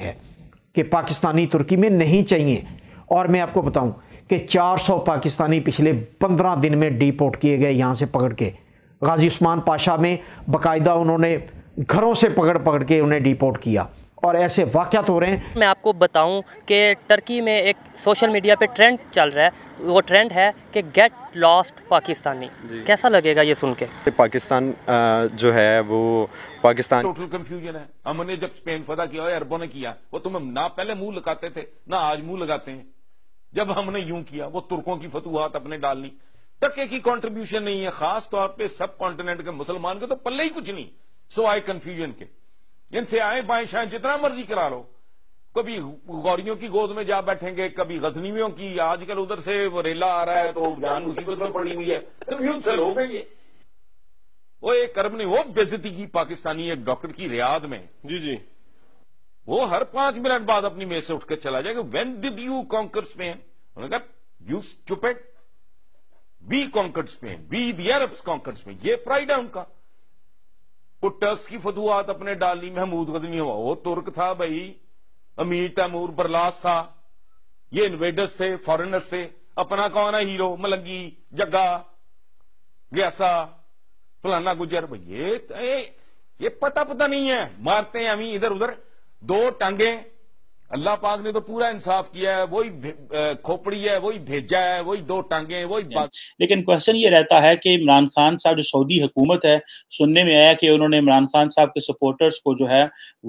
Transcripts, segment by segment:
है कि पाकिस्तानी तुर्की में नहीं चाहिए और मैं आपको बताऊं कि 400 पाकिस्तानी पिछले 15 दिन में डिपोर्ट किए गए यहाँ से पकड़ के गाजी उस्मान पाशा में बाकायदा उन्होंने घरों से पकड़ पकड़ के उन्हें डिपोर्ट किया और ऐसे वाक़ात हो रहे हैं मैं आपको बताऊं कि टर्की में एक सोशल मीडिया पे ट्रेंड चल रहा है वो ट्रेंड है कि गेट लॉस्ट पाकिस्तानी कैसा लगेगा ये सुन के पाकिस्तान जो है वो पाकिस्तान टोटल कंफ्यूजन है हमने जब स्पेन फदा किया अरबों ने किया वो तुम तो ना पहले मुंह लगाते थे ना आज मुंह लगाते हैं जब हमने यूं किया वो तुर्कों की फतूहत अपने डालनी टके की कॉन्ट्रीब्यूशन नहीं है खास तौर पर सब कॉन्टिनेंट के मुसलमान के तो पल्ले ही कुछ नहीं सो आई कंफ्यूजन के जिनसे आए बाएं शाएं जितना मर्जी करा लो कभी गौरियों की गोद में जा बैठेंगे कभी गजनीवियों की आजकल उधर से रेला आ रहा है तो जान मुसीबत में पड़ी हुई है तभी तो उनसे रोकेंगे वो एक कर्म ने वो बेजती की पाकिस्तानी एक डॉक्टर की रियाद में जी जी वो हर पांच मिनट बाद अपनी मेज से उठकर चला जाएगा when did you conquer Spain उन्होंने कहा यू चुपेट be conquer Spain be the conquer Spain ये प्राइड है उनका वो टर्क्स की फतूहत अपने डाली महमूद कदमी हुआ वो तुर्क था भाई अमीर तैमूर बरलास था ये इन्वेडर्स थे फॉरेनर्स थे अपना कौन है हीरो मलंगी जग्गा गैसा फलाना गुजर भाई ये, ये पता पता नहीं है मारते हैं अमी इधर उधर दो टांगे अल्लाह पाक ने तो पूरा इंसाफ किया है वही खोपड़ी है वही भेजा है वही दो टांगे वही बात लेकिन क्वेश्चन ये रहता है कि इमरान खान साहब जो सऊदी हुकूमत है सुनने में आया कि उन्होंने इमरान खान साहब के सपोर्टर्स को जो है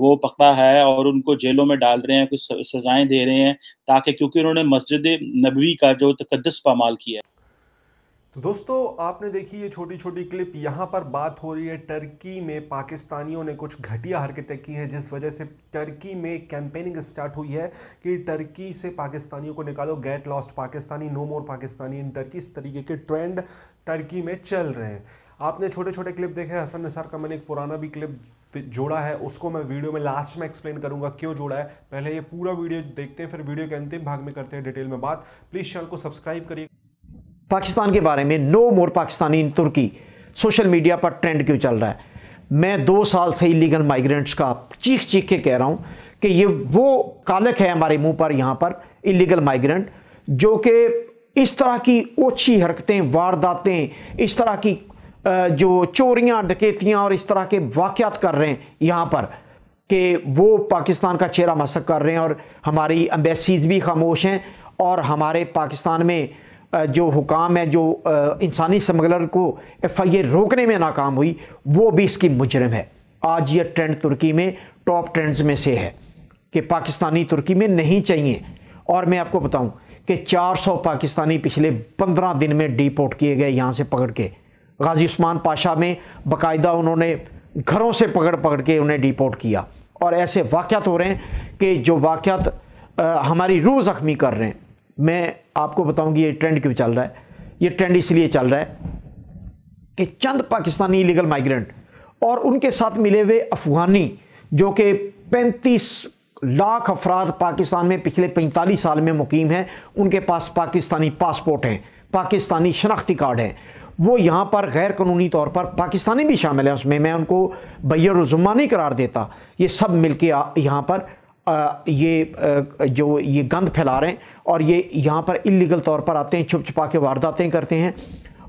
वो पकड़ा है और उनको जेलों में डाल रहे हैं कुछ सजाएं दे रहे हैं ताकि क्योंकि उन्होंने मस्जिद नबवी का जो तकदस पामाल किया है तो दोस्तों आपने देखी ये छोटी छोटी क्लिप यहाँ पर बात हो रही है टर्की में पाकिस्तानियों ने कुछ घटिया हरकतें की हैं जिस वजह से टर्की में कैंपेनिंग स्टार्ट हुई है कि टर्की से पाकिस्तानियों को निकालो get lost Pakistani no more Pakistani in Turkey इस तरीके के ट्रेंड टर्की में चल रहे हैं आपने छोटे छोटे क्लिप देखे हसन निसार का मैंने एक पुराना भी क्लिप जोड़ा है उसको मैं वीडियो में लास्ट में एक्सप्लेन करूंगा क्यों जोड़ा है पहले ये पूरा वीडियो देखते हैं फिर वीडियो के अंतिम भाग में करते हैं डिटेल में बात प्लीज़ चैनल को सब्सक्राइब करिए पाकिस्तान के बारे में नो मोर पाकिस्तानी इन तुर्की सोशल मीडिया पर ट्रेंड क्यों चल रहा है मैं दो साल से इलीगल माइग्रेंट्स का चीख चीख के कह रहा हूँ कि ये वो कालक है हमारे मुंह पर यहाँ पर इलीगल माइग्रेंट जो कि इस तरह की ओछी हरकतें वारदातें इस तरह की जो चोरियाँ डकेतियाँ और इस तरह के वाक़ात कर रहे हैं यहाँ पर कि वो पाकिस्तान का चेहरा मसक कर रहे हैं और हमारी एम्बेसीज भी खामोश हैं और हमारे पाकिस्तान में जो हुकाम है जो इंसानी स्मगलर को एफ आई ए रोकने में नाकाम हुई वो भी इसकी मुजरम है आज यह ट्रेंड तुर्की में टॉप ट्रेंड्स में से है कि पाकिस्तानी तुर्की में नहीं चाहिए और मैं आपको बताऊं कि 400 पाकिस्तानी पिछले 15 दिन में डिपोर्ट किए गए यहाँ से पकड़ के गाजी उस्मान पाशा में बाकायदा उन्होंने घरों से पकड़ पकड़ के उन्हें डिपोर्ट किया और ऐसे वाक़ हो रहे हैं कि जो वाक़ हमारी रूह ज़ख्मी कर रहे हैं मैं आपको बताऊंगी ये ट्रेंड क्यों चल रहा है ये ट्रेंड इसलिए चल रहा है कि चंद पाकिस्तानी इलीगल माइग्रेंट और उनके साथ मिले हुए अफगानी जो कि 35 लाख अफराद पाकिस्तान में पिछले 45 साल में मुकीम हैं उनके पास पाकिस्तानी पासपोर्ट हैं पाकिस्तानी शनाख्ती कार्ड हैं वो यहाँ पर गैर कानूनी तौर पर पाकिस्तानी भी शामिल हैं उसमें मैं उनको बैर करार देता ये सब मिल के यहाँ पर ये जो ये गंद फैला रहे हैं और ये यहाँ पर इलीगल तौर पर आते हैं छुप छुपा के वारदातें करते हैं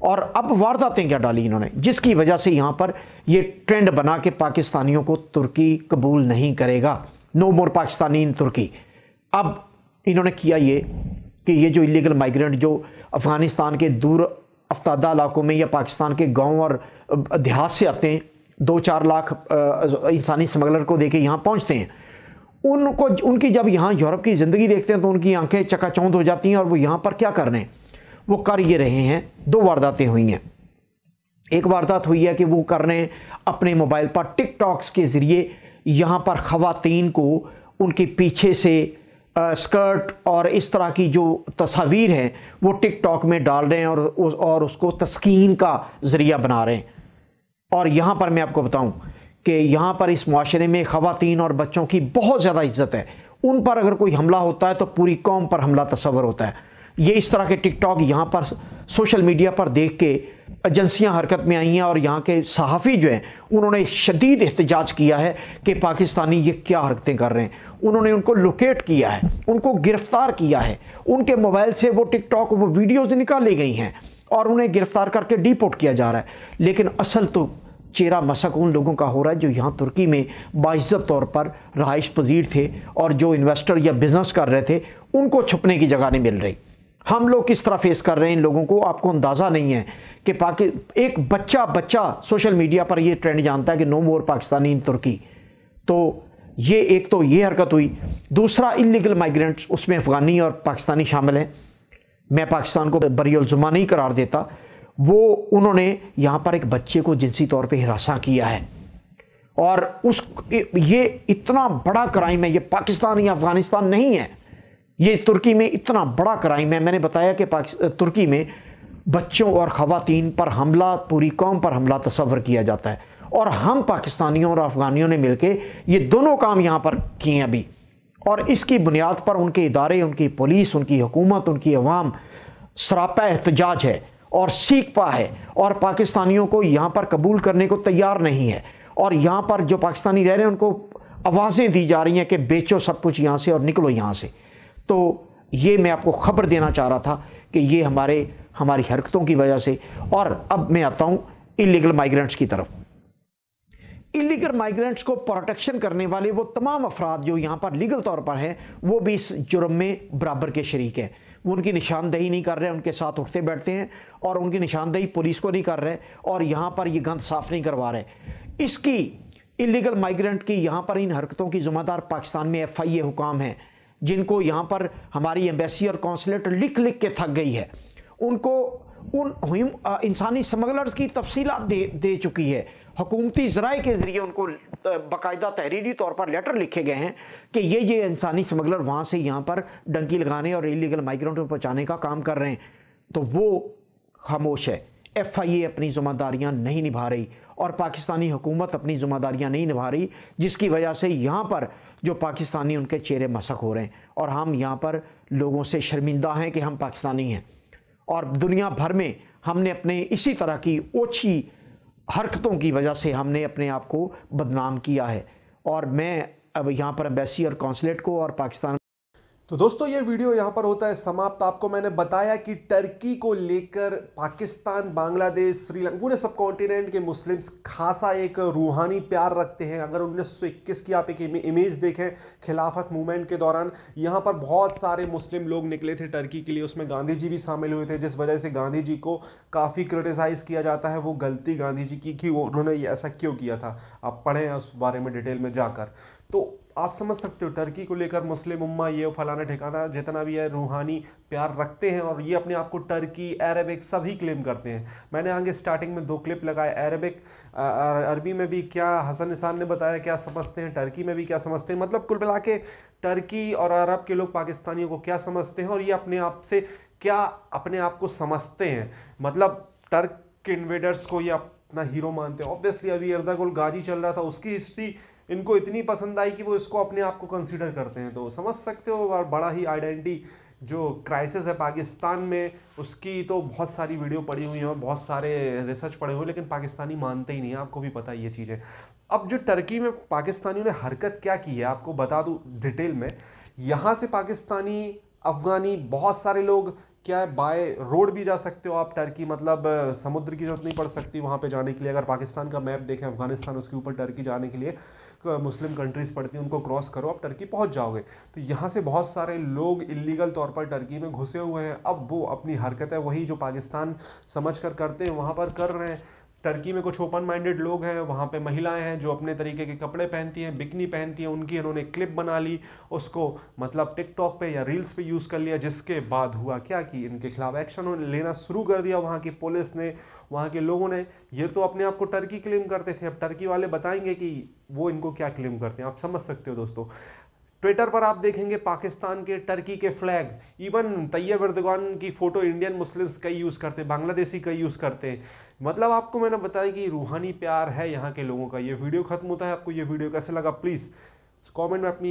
और अब वारदातें क्या डाली इन्होंने जिसकी वजह से यहाँ पर ये ट्रेंड बना के पाकिस्तानियों को तुर्की कबूल नहीं करेगा नो मोर पाकिस्तानी इन तुर्की अब इन्होंने किया ये कि ये जो इलीगल माइग्रेंट जो अफ़गानिस्तान के दूर अफ्तादा इलाकों में या पाकिस्तान के गाँव और देहात से आते हैं दो चार लाख इंसानी स्मगलर को देके यहाँ पहुँचते हैं उनको उनकी जब यहाँ यूरोप की ज़िंदगी देखते हैं तो उनकी आंखें चकाचौंध हो जाती हैं और वो यहाँ पर क्या कर रहे हैं वो कर ये रहे हैं दो वारदातें हुई हैं एक वारदात हुई है कि वो कर रहे हैं अपने मोबाइल पर टिकटॉक्स के ज़रिए यहाँ पर ख़वातीन को उनके पीछे से आ, स्कर्ट और इस तरह की जो तस्वीर हैं वो टिकटॉक में डाल रहे हैं और और उसको तस्कीन का ज़रिया बना रहे हैं और यहाँ पर मैं आपको बताऊँ कि यहाँ पर इस माशरे में ख़वान और बच्चों की बहुत ज़्यादा इज्जत है उन पर अगर कोई हमला होता है तो पूरी कौम पर हमला तस्वर होता है ये इस तरह के टिकटॉक यहाँ पर सोशल मीडिया पर देख के एजेंसियाँ हरकत में आई हैं और यहाँ के सहाफ़ी जो हैं उन्होंने शदीद एहतजाज किया है कि पाकिस्तानी ये क्या हरकतें कर रहे हैं उन्होंने उनको लोकेट किया है उनको गिरफ़्तार किया है उनके मोबाइल से वो टिकटॉक वो वीडियोज़ निकाली गई हैं और उन्हें गिरफ़्तार करके डिपोर्ट किया जा रहा है लेकिन असल तो चेरा मसक उन लोगों का हो रहा है जो यहाँ तुर्की में बाजत तौर पर रहाइश पजीर थे और जो इन्वेस्टर या बिज़नेस कर रहे थे उनको छुपने की जगह नहीं मिल रही हम लोग किस तरह फेस कर रहे हैं इन लोगों को आपको अंदाज़ा नहीं है कि पाकि एक बच्चा बच्चा सोशल मीडिया पर यह ट्रेंड जानता है कि नो मोर पाकिस्तानी इन तुर्की तो ये एक तो ये हरकत हुई दूसरा इलीगल माइग्रेंट्स उसमें अफ़गानी और पाकिस्तानी शामिल हैं मैं पाकिस्तान को बरी नहीं करार देता वो उन्होंने यहाँ पर एक बच्चे को जिनसी तौर पे हिरासा किया है और उस ये इतना बड़ा क्राइम है ये पाकिस्तान या अफ़गानिस्तान नहीं है ये तुर्की में इतना बड़ा क्राइम है मैंने बताया कि तुर्की में बच्चों और ख़वान पर हमला पूरी कौम पर हमला तस्वर किया जाता है और हम पाकिस्तानियों और अफ़गानियों ने के ये दोनों काम यहाँ पर किए हैं अभी और इसकी बुनियाद पर उनके इदारे उनकी पुलिस उनकी हुकूमत उनकी अवाम सरापा एहतजाज है और सीख पा है और पाकिस्तानियों को यहाँ पर कबूल करने को तैयार नहीं है और यहाँ पर जो पाकिस्तानी रह रहे हैं उनको आवाज़ें दी जा रही हैं कि बेचो सब कुछ यहाँ से और निकलो यहाँ से तो ये मैं आपको ख़बर देना चाह रहा था कि ये हमारे हमारी हरकतों की वजह से और अब मैं आता हूँ इलीगल माइग्रेंट्स की तरफ इलीगल माइग्रेंट्स को प्रोटेक्शन करने वाले वो तमाम अफराद जो यहाँ पर लीगल तौर पर हैं वो भी इस जुर्म में बराबर के शरीक हैं वो उनकी निशानदेही नहीं कर रहे उनके साथ उठते बैठते हैं और उनकी निशानदेही पुलिस को नहीं कर रहे और यहाँ पर ये गंद साफ़ नहीं करवा रहे इसकी इलीगल माइग्रेंट की यहाँ पर इन हरकतों की ज़िम्मेदार पाकिस्तान में एफ आई ए हुकाम हैं जिनको यहाँ पर हमारी एम्बेसी और कौंसलेट लिख लिख के थक गई है उनको उन इंसानी स्मगलर्स की तफसीत दे दे चुकी है हकूमती ज़राए के ज़रिए उनको बाकायदा तहरीरी तौर पर लेटर लिखे गए हैं कि ये ये इंसानी स्मगलर वहाँ से यहाँ पर डंकी लगाने और इलीगल माइग्रेंट पहुँचाने का काम कर रहे हैं तो वो खामोश है एफ आई ए अपनी जिम्मेदारियाँ नहीं निभा रही और पाकिस्तानी हुकूमत अपनी जिम्मेदारियाँ नहीं निभा रही जिसकी वजह से यहाँ पर जो पाकिस्तानी उनके चेहरे मशक हो रहे हैं और हम यहाँ पर लोगों से शर्मिंदा हैं कि हम पाकिस्तानी हैं और दुनिया भर में हमने अपने इसी तरह की ओछी हरकतों की वजह से हमने अपने आप को बदनाम किया है और मैं अब यहाँ पर अम्बेसी और कौंसलेट को और पाकिस्तान तो दोस्तों ये वीडियो यहाँ पर होता है समाप्त आपको मैंने बताया कि टर्की को लेकर पाकिस्तान बांग्लादेश श्रीलंका पूरे सब कॉन्टिनेंट के मुस्लिम्स खासा एक रूहानी प्यार रखते हैं अगर 1921 की आप एक इमेज देखें खिलाफत मूवमेंट के दौरान यहाँ पर बहुत सारे मुस्लिम लोग निकले थे टर्की के लिए उसमें गांधी जी भी शामिल हुए थे जिस वजह से गांधी जी को काफ़ी क्रिटिसाइज़ किया जाता है वो गलती गांधी जी की कि वो उन्होंने ऐसा क्यों किया था आप पढ़ें उस बारे में डिटेल में जाकर तो आप समझ सकते हो टर्की को लेकर मुस्लिम उम्मा ये फलाना ठिकाना जितना भी है रूहानी प्यार रखते हैं और ये अपने आप को टर्की अरबिक सभी क्लेम करते हैं मैंने आगे स्टार्टिंग में दो क्लिप लगाए अरबिक अरबी में भी क्या हसन निसान ने बताया क्या समझते हैं टर्की में भी क्या समझते हैं मतलब कुल मिला के टर्की और अरब के लोग पाकिस्तानियों को क्या समझते हैं और ये अपने आप से क्या अपने आप को समझते हैं मतलब टर्क इन्वेडर्स को ये अपना हीरो मानते हैं ऑब्वियसली अभी इर्दागुल गाजी चल रहा था उसकी हिस्ट्री इनको इतनी पसंद आई कि वो इसको अपने आप को कंसिडर करते हैं तो समझ सकते हो और बड़ा ही आइडेंटिटी जो क्राइसिस है पाकिस्तान में उसकी तो बहुत सारी वीडियो पड़ी हुई हैं और बहुत सारे रिसर्च पड़े हुए लेकिन पाकिस्तानी मानते ही नहीं आपको भी पता है ये चीज़ें अब जो टर्की में पाकिस्तानियों ने हरकत क्या की है आपको बता दूँ डिटेल में यहाँ से पाकिस्तानी अफ़गानी बहुत सारे लोग क्या है बाय रोड भी जा सकते हो आप टर्की मतलब समुद्र की जरूरत नहीं पड़ सकती वहाँ पे जाने के लिए अगर पाकिस्तान का मैप देखें अफगानिस्तान उसके ऊपर टर्की जाने के लिए मुस्लिम कंट्रीज़ पड़ती हैं उनको क्रॉस करो आप टर्की पहुंच जाओगे तो यहाँ से बहुत सारे लोग इलीगल तौर पर टर्की में घुसे हुए हैं अब वो अपनी हरकतें वही जो पाकिस्तान समझ कर करते हैं वहाँ पर कर रहे हैं टर्की में कुछ ओपन माइंडेड लोग हैं वहाँ पे महिलाएं हैं जो अपने तरीके के कपड़े पहनती हैं बिकनी पहनती हैं उनकी इन्होंने क्लिप बना ली उसको मतलब टिकटॉक पे या रील्स पे यूज़ कर लिया जिसके बाद हुआ क्या कि इनके खिलाफ एक्शन लेना शुरू कर दिया वहाँ की पुलिस ने वहाँ के लोगों ने ये तो अपने आप को टर्की क्लेम करते थे अब टर्की वाले बताएंगे कि वो इनको क्या क्लेम करते हैं आप समझ सकते हो दोस्तों ट्विटर पर आप देखेंगे पाकिस्तान के टर्की के फ्लैग इवन तैयब इर्दगान की फ़ोटो इंडियन मुस्लिम्स कई यूज़ करते हैं बांग्लादेशी कई यूज़ करते हैं मतलब आपको मैंने बताया कि रूहानी प्यार है यहाँ के लोगों का ये वीडियो ख़त्म होता है आपको ये वीडियो कैसे लगा प्लीज़ कॉमेंट में अपनी